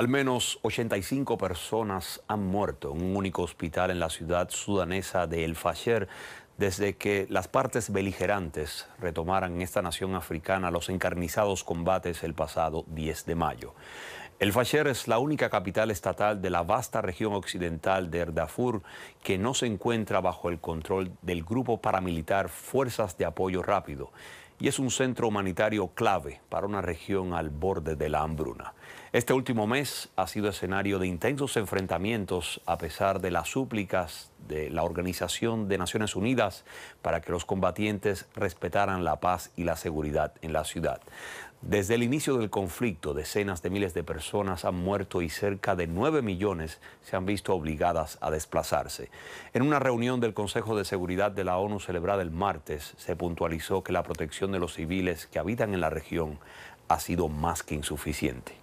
Al menos 85 personas han muerto en un único hospital en la ciudad sudanesa de El Fasher desde que las partes beligerantes retomaran en esta nación africana los encarnizados combates el pasado 10 de mayo. El Fasher es la única capital estatal de la vasta región occidental de Erdafur que no se encuentra bajo el control del grupo paramilitar Fuerzas de Apoyo Rápido, y es un centro humanitario clave para una región al borde de la hambruna. Este último mes ha sido escenario de intensos enfrentamientos a pesar de las súplicas de la Organización de Naciones Unidas para que los combatientes respetaran la paz y la seguridad en la ciudad. Desde el inicio del conflicto, decenas de miles de personas han muerto y cerca de 9 millones se han visto obligadas a desplazarse. En una reunión del Consejo de Seguridad de la ONU celebrada el martes, se puntualizó que la protección de los civiles que habitan en la región ha sido más que insuficiente.